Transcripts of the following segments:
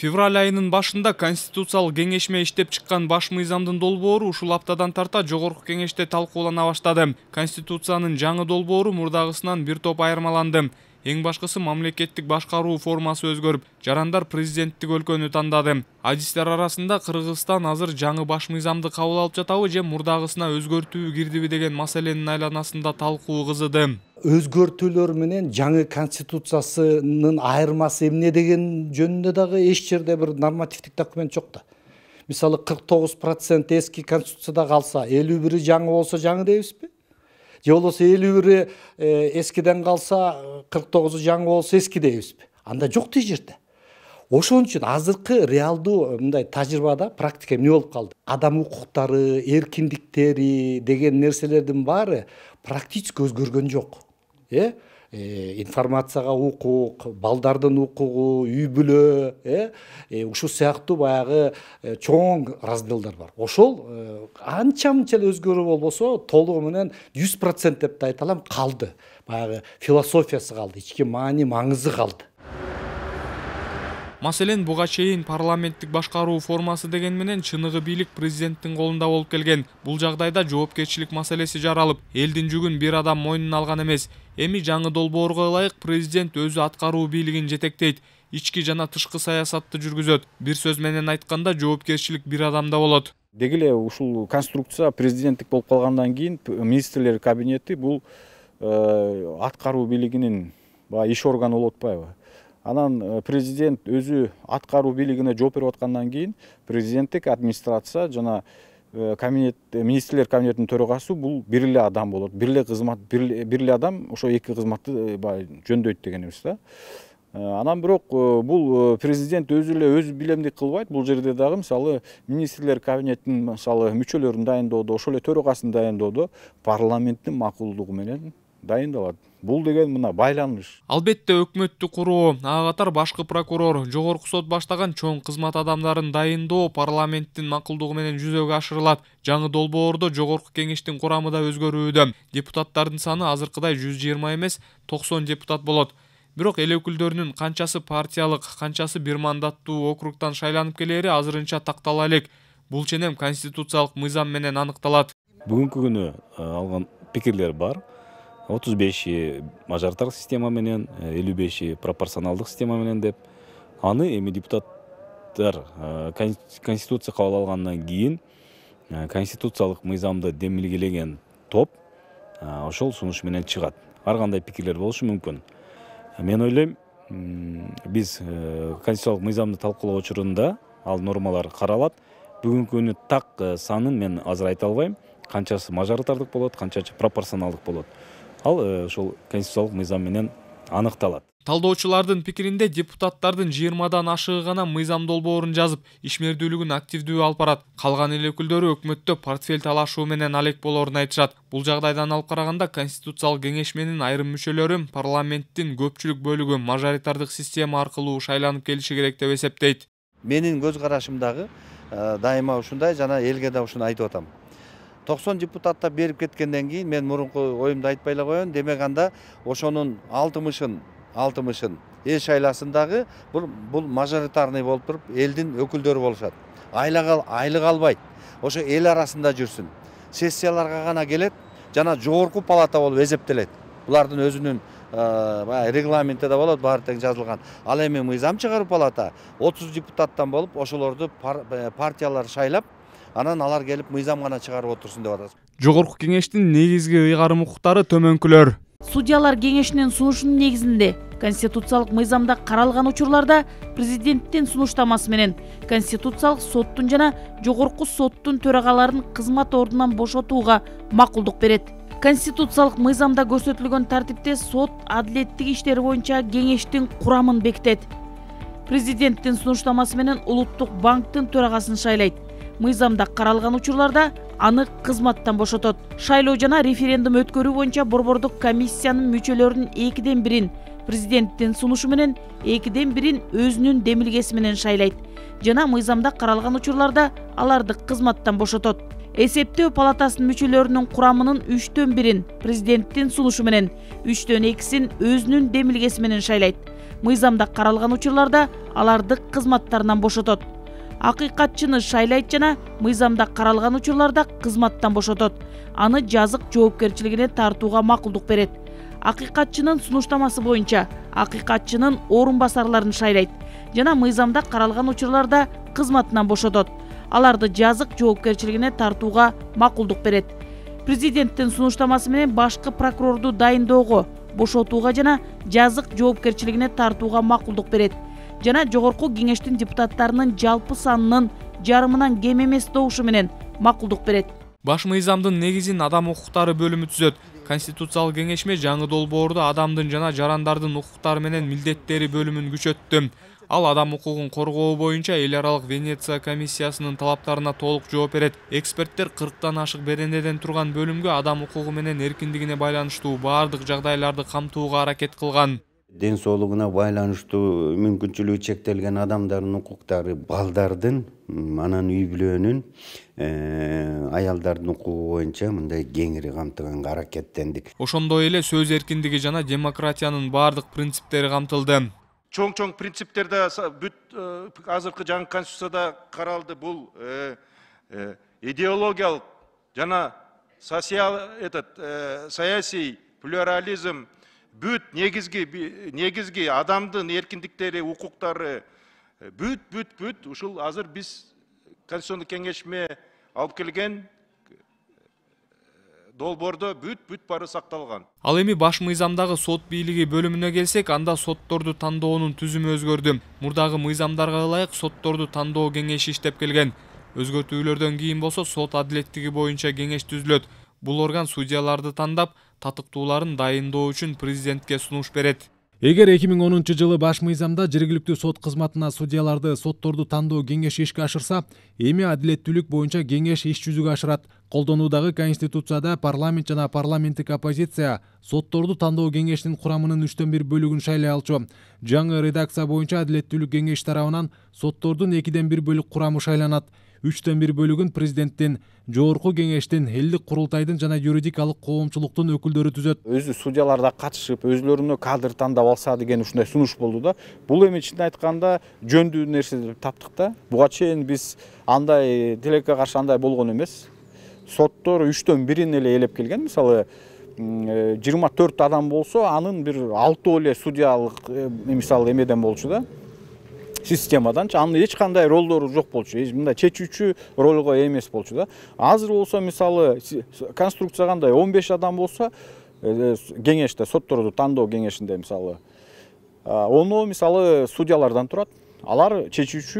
февраль айынын башында конституциялык кеңешме иштеп чыккан баш мыйзамдын долбоору ушул аптадан тарта жогорку кеңеште талкуулана баштады конституциянын жаңы долбоору мурдагысынан бир топ айырмаланды эң башкысы мамлекеттік башкаруу формасы өзгөріп жарандар президенттік өлкөнү тандады адистер арасында Қырғызстан азыр жаңы баш мыйзамды кабыл алып жатабы же мурдагысына өзгөртүү кирдиби деген маселенин айланасында талкуу кызыды өзгөртүүлөр менен жаңы конституциясынын айырмасы эмне деген жөнүндө дағы еш жерде бір нормативтік документ жок да мисалы 49 тогуз процент эски конституцияда қалса элүү жаңы болсо жаңы дейбизби же болбосо элүү бири эскиден калса кырк тогузу жаңы болсо эски дейбизби анда жок тиги жерде ошон үчүн азыркы реалдуу мындай тажрыйбада практика эмне болуп калды адам укуктары эркиндиктери деген нерселердин баары практически өзгөргөн жок э Э, информацияга укук балдардын укугу үй бүлө э, э ушу сыяктуу баягы э, чоң разделдер бар ошол анча мынча эле өзгөрүү болбосо толугу менен жүз процент деп да айта алам калды баягы философиясы калды ички маани маңызы калды маселен буга чейин парламенттик башкаруу формасы деген менен чыныгы бийлик президенттин колунда болуп келген бул жагдайда жоопкерчилик маселеси жаралып элдин жүгүн бир адам мойнуна алган эмес эми жаңы долбоорго ылайык президент өзү аткаруу бийлигин жетектейт ички жана тышкы саясатты жүргүзөт бир сөз менен айтканда жоопкерчилик бир адамда болот деги эле ушул конструкция президенттик болуп калгандан кийин министрлер кабинети бул э, аткаруу бийлигинин баягы иш органы болуп атпайбы анан э, президент өзү аткаруу бийлигине жооп берип аткандан кийин президенттик администрация жана Э, кабинет э, министрлер төрагасы бул бұл эле адам болот бир эле кызмат бир эле адам ошо эки кызматты э, баягы жөндөйт деген да анан бирок бул президент өзү эле өз билемдик кылбайт бул жерде дагы мисалы министрлер кабинетинин мисалы мүчөлөрүн дайындоодо ошол эле төрагасын дайындоодо парламенттин макулдугу менен дайындалат бул деген мына байланыш албетте өкмөттү куруу ага катар башкы прокурор жогорку сот баштаган чоң кызмат адамдарын дайындоо парламенттин макулдугу менен жүзөгө ашырылат жаңы долбоордо жогорку кеңештин курамы да өзгөрүүдө депутаттардын саны азыркыдай жүз жыйырма эмес токсон депутат болот бирок эл өкүлдөрүнүн канчасы партиялык канчасы бир мандаттуу округдан шайланып келери азырынча тактала элек бул ченем конституциялык мыйзам менен аныкталат бүгүнкү күнү алган пикирлер бар отуз беши мажоритарлык система менен э, элүү беши пропорционалдык система менен деп аны эми депутаттар э, конституция кабыл алгандан кийин э, конституциялык мыйзамды демилгелеген топ ошол сунуш менен чыгат ар кандай пикирлер болушу мүмкүн мен ойлойм биз конституциялык мыйзамды талкуулоо учурунда ал нормалар каралат бүгүнкү күнү так санын мен азыр айта албайм канчасы мажоритардык болот канчасы пропорционалдык болот ал ошол э, конституциялык мыйзам менен аныкталат талдоочулардын пикиринде депутаттардын жыйырмадан ашыгы гана мыйзам долбоорун жазып ишмердүүлүгүн активдүү алып барат калган эл өкүлдөрү өкмөттө портфель талашуу менен алек болоорун айтышат бул жагдайдан алып караганда конституциялык кеңешменин айрым мүчөлөрү парламенттин көпчүлүк бөлүгү мажоритардык система аркылуу шайланып келиши керек деп эсептейт менин көз карашым дагы э, дайыма ушундай жана элге да ушуну айтып атам токсон депутатта берип кеткенден кийин мен мурунку оюмду айтпай эле коеюн демек анда ошонун алтымышын алтымышын эл шайласындагы бул бул мажоритарный болуп туруп элдин өкүлдөрү болушат айлык албайт ошо эл арасында жүрсүн сессияларга гана келет жана жогорку палата болуп эсептелет булардын өзүнүн баягы регламенти да болот баары тең жазылган ал эми мыйзам чыгаруу палата отуз депутаттан болуп ошолорду партиялар шайлап анан алар келип мыйзам гана чыгарып отурсун деп атат жогорку кеңештин негизги ыйгарым укуктары төмөнкүлөр судьялар кеңешинин сунушунун негизинде конституциялык мыйзамда каралган учурларда президенттин сунуштамасы менен конституциялык соттун жана жогорку соттун төрагаларын кызмат ордунан бошотууга макулдук берет конституциялык мыйзамда көрсөтүлгөн тартипте сот адилеттик иштери боюнча кеңештин курамын бекитет президенттин сунуштамасы менен улуттук банктын төрагасын шайлайт мыйзамда каралган учурларда аны кызматтан бошотот шайлоо жана референдум өткөрүү боюнча борбордук комиссиянын мүчөлөрүнүн экиден бирин президенттин сунушу менен экиден бирин өзүнүн демилгеси менен шайлайт жана мыйзамда каралган учурларда аларды кызматтан бошотот эсептөө палатасынын мүчөлөрүнүн курамынын үчтөн бирин президенттин сунушу менен үчтөн экисин өзүнүн демилгеси менен шайлайт мыйзамда каралган учурларда аларды кызматтарынан бошотот акыйкатчыны шайлайт жана мыйзамда каралган учурларда кызматтан бошотот аны жазык жоопкерчилигине тартууга макулдук берет акыйкатчынын сунуштамасы боюнча акыйкатчынын орун басарларын шайлайт жана мыйзамда каралган учурларда кызматынан бошотот аларды жазык жоопкерчилигине тартууга макулдук берет президенттин сунуштамасы менен башкы прокурорду дайындоого бошотууга жана жазык жоопкерчилигине тартууга макулдук берет жана жогорку кеңештин депутаттарынын жалпы санынын жарымынан кем эмес добушу менен макулдук берет баш мыйзамдын негизин адам укуктары бөлүмү түзөт конституциялык кеңешме жаңы долбоордо адамдын жана жарандардын укуктары менен милдеттери бөлүмүн күчөттү ал адам укугун коргоо боюнча эл аралык венеция комиссиясынын талаптарына толук жооп берет эксперттер кырктан ашык беренеден турган бөлүмгө адам укугу менен эркиндигине байланыштуу баардык жагдайларды камтууга аракет кылган Ден денсаулығына байланыштуу мүмкүнчүлүгү чектелген адамдардын укуктары балдардын анан үй бүлөнүн э, аялдардын укугу боюнча мындай кеңири камтыганга аракеттендик ошондой эле сөз эркиндиги жана демократиянын баардык принциптери камтылды чоң чоң принциптер да бүт э, азыркы жаңы конституцияда каралды бул э, идеологиялык жана социал этот саясий плюрализм бүт негізгі негізгі адамдын эркиндиктери укуктары бүт бүт бүт ушул азыр биз конституционный кенгешіме алып келген долборды бүт бүт бары сақталған. ал эми баш мыйзамдагы сот бийлиги бөлүмүнө келсек анда сотторду тандоонун түзүмү өзгөрдү мурдагы мыйзамдарга ылайык сотторду тандоо кеңеши иштеп келген өзгөртүүлөрдөн кийин болсо сот адилеттиги боюнча кеңеш түзүлөт Бұл орган судьяларды тандап татыктууларын дайындоо үшін президентке сунуш берет Егер 2010 жылы баш мыйзамда жергілікті сот кызматына судьяларды сотторду тандоо кеңеши ишке ашырса эми адилеттүүлүк боюнча кеңеш иш жүзүгө ашырат колдонуудагы конституцияда парламент жана парламенттик оппозиция сотторду тандоо кеңешинин курамынын үчтөн бир бөлүгүн шайлай алчу жаңы редакция боюнча адилеттүүлүк кеңеш тарабынан соттордун экиден бир бөлүк курамы шайланат үчтөн бир бөлүгүн президенттин жогорку кеңештин элдик курултайдын жана юридикалык коомчулуктун өкүлдөрү түзөт өзү судьялар да катышып өзүлөрүнө кадр тандап алса деген ушундай сунуш болду да бул эми чынын айтканда жөндүү нерсе деп таптык да буга чейин биз андай тилекке каршы андай болгон эмес соттор үчтөн бирин эле ээлеп келген мисалы э, жыйырма төрт адам болсо анын бир алтоо эле судьялык э, мисалы эмеден болчу да Системадан анда эч кандай ролдору жок болчу мындай чечүүчү ролго ээ эмес болчу да азыр болсо мисалы конструкция кандай он беш адам болсо э, э, кеңеште сотторду тандоо кеңешинде мисалы оно мисалы судьялардан турат алар чечүүчү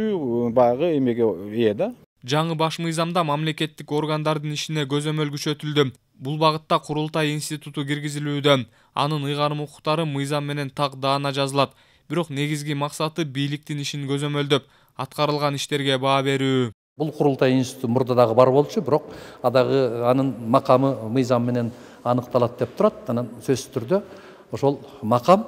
э, баягы эмеге ээ да жаңы баш мыйзамда мамлекеттик органдардын ишине көзөмөл күчөтүлдү бул багытта курултай институту киргизилүүдө анын ыйгарым укуктары мыйзам менен так даана жазылат бирок негизги максаты бийликтин ишин көзөмөлдөп аткарылган иштерге баа берүү бул курултай институту мурда дагы бар болчу бирок адагы анын макамы мыйзам менен аныкталат деп турат анан сөзсүз түрдө ошол макам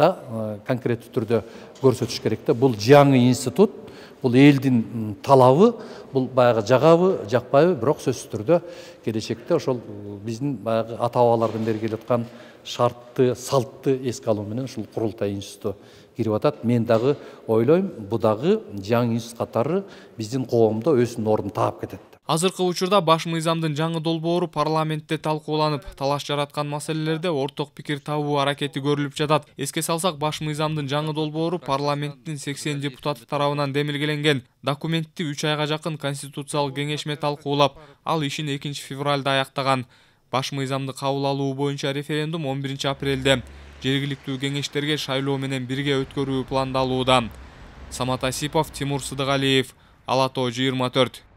да э, конкреттүү түрдө көрсөтүш керек да бул жаңы институт бұл елдің талабы бұл баяғы жағабы жақпайбы бирок сөзсүз түрдө келечекте ошол биздин баягы ата бабалардан шартты салтты эске алуу менен ушул курултай кирип атат мен дагы ойлойм бул дагы жаңы институт катары биздин коомдо өзүнүн ордун таап кетет азыркы учурда баш мыйзамдын жаңы долбоору парламентте талкууланып талаш жараткан маселелерде орток пикир табуу аракети көрүлүп жатат эске салсак баш мыйзамдын жаңы долбоору парламенттин сексен депутаты тарабынан демилгеленген документти үч айга жакын конституциялык кеңешме талкуулап ал ишин экинчи февралда аяктаган баш мыйзамды кабыл алуу боюнча референдум он биринчи апрелде жергиликтүү кеңештерге шайлоо менен бирге өткөрүү пландалууда самат асипов тимур сыдыгалиев ала тоо жыйырма төрт